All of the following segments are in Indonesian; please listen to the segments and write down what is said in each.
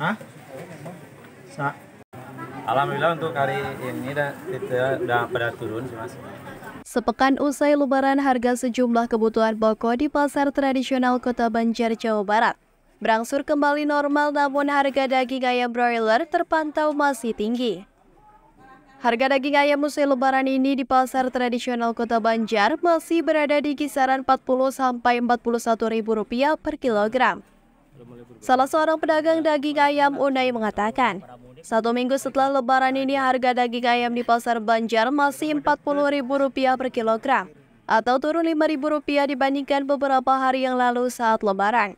Hah? Sa Alhamdulillah untuk hari ini kita sudah pada turun sih mas. Sepekan usai lebaran harga sejumlah kebutuhan pokok di pasar tradisional kota Banjar, Jawa Barat. Berangsur kembali normal namun harga daging ayam broiler terpantau masih tinggi. Harga daging ayam usai lebaran ini di pasar tradisional kota Banjar masih berada di kisaran 40 sampai Rp41.000 per kilogram. Salah seorang pedagang daging ayam Unai mengatakan, satu minggu setelah lebaran ini harga daging ayam di pasar Banjar masih Rp40.000 per kilogram atau turun Rp5.000 dibandingkan beberapa hari yang lalu saat lebaran.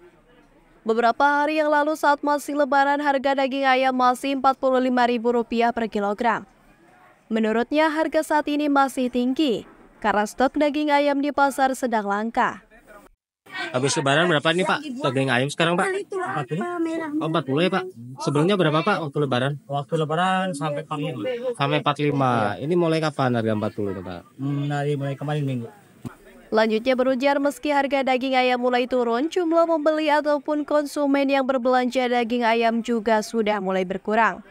Beberapa hari yang lalu saat masih lebaran harga daging ayam masih Rp45.000 per kilogram. Menurutnya harga saat ini masih tinggi karena stok daging ayam di pasar sedang langka. Habis lebaran berapa nih Pak? Daging ayam sekarang Pak? 40. Oh, 40 ya Pak. Sebelumnya berapa Pak waktu lebaran? Waktu lebaran sampai 45. Sampai 45. Iya. Ini mulai kapan harga 40 itu Pak? Hmm, dari mulai kemarin minggu. Lanjutnya berujar meski harga daging ayam mulai turun, jumlah pembeli ataupun konsumen yang berbelanja daging ayam juga sudah mulai berkurang.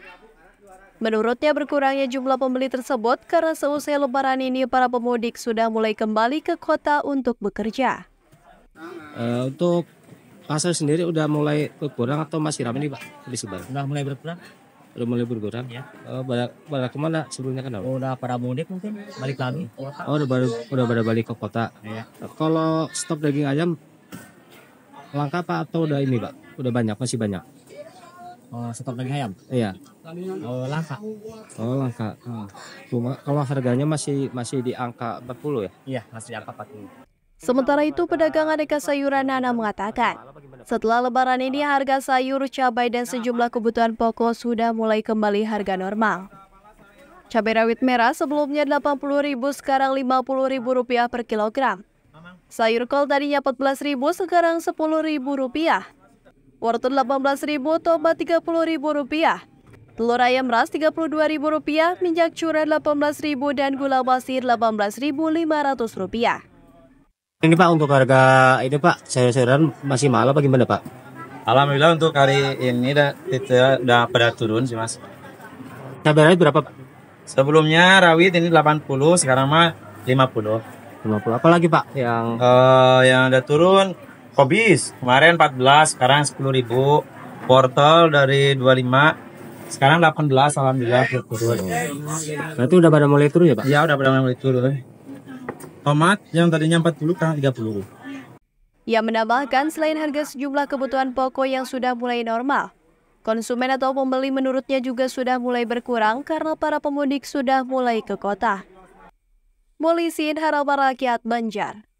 Menurutnya berkurangnya jumlah pembeli tersebut karena seusai lebaran ini para pemudik sudah mulai kembali ke kota untuk bekerja. Uh, untuk pasar sendiri udah mulai berkurang atau masih ramai nih pak di sebelah? Udah mulai berkurang. Udah mulai berkurang. Ya. Uh, pada pada kemana sebelumnya kan? Oh, udah pada mudik mungkin balik lagi. Oh udah baru udah pada balik ke kota. Ya. kalau stok daging ayam langka pak atau udah ini pak? Udah banyak masih banyak. Oh, stok daging ayam? Iya. Oh, langka. Oh, langka. Hmm. Cuma kalau harganya masih masih di angka 40 ya? Iya, masih di angka 40. Sementara itu, pedagang aneka sayuran Nana mengatakan, setelah lebaran ini harga sayur, cabai, dan sejumlah kebutuhan pokok sudah mulai kembali harga normal. Cabai rawit merah sebelumnya Rp80.000 sekarang Rp50.000 per kilogram. Sayur kol tadinya Rp14.000 sekarang Rp10.000. Wortel Rp18.000, tomat Rp30.000. Telur ayam ras Rp32.000, minyak curah Rp18.000 dan gula pasir Rp18.500. Ini Pak untuk harga ini Pak sayur-sayuran masih mahal apa gimana Pak? Alhamdulillah untuk hari ini udah, udah pada turun sih Mas. Cabai rawit berapa Pak? Sebelumnya rawit ini 80, sekarang mah 50. 50. Apa lagi Pak yang uh, yang ada turun? Kobis kemarin 14, sekarang 10 ribu. Portal dari 25, sekarang 18 alhamdulillah turun. itu udah pada mulai turun ya Pak? Ya udah pada mulai turun tomat yang tadinya 40 sekarang 30. Ia menambahkan selain harga sejumlah kebutuhan pokok yang sudah mulai normal, konsumen atau pembeli menurutnya juga sudah mulai berkurang karena para pemudik sudah mulai ke kota. Polisi harapan rakyat Banjar.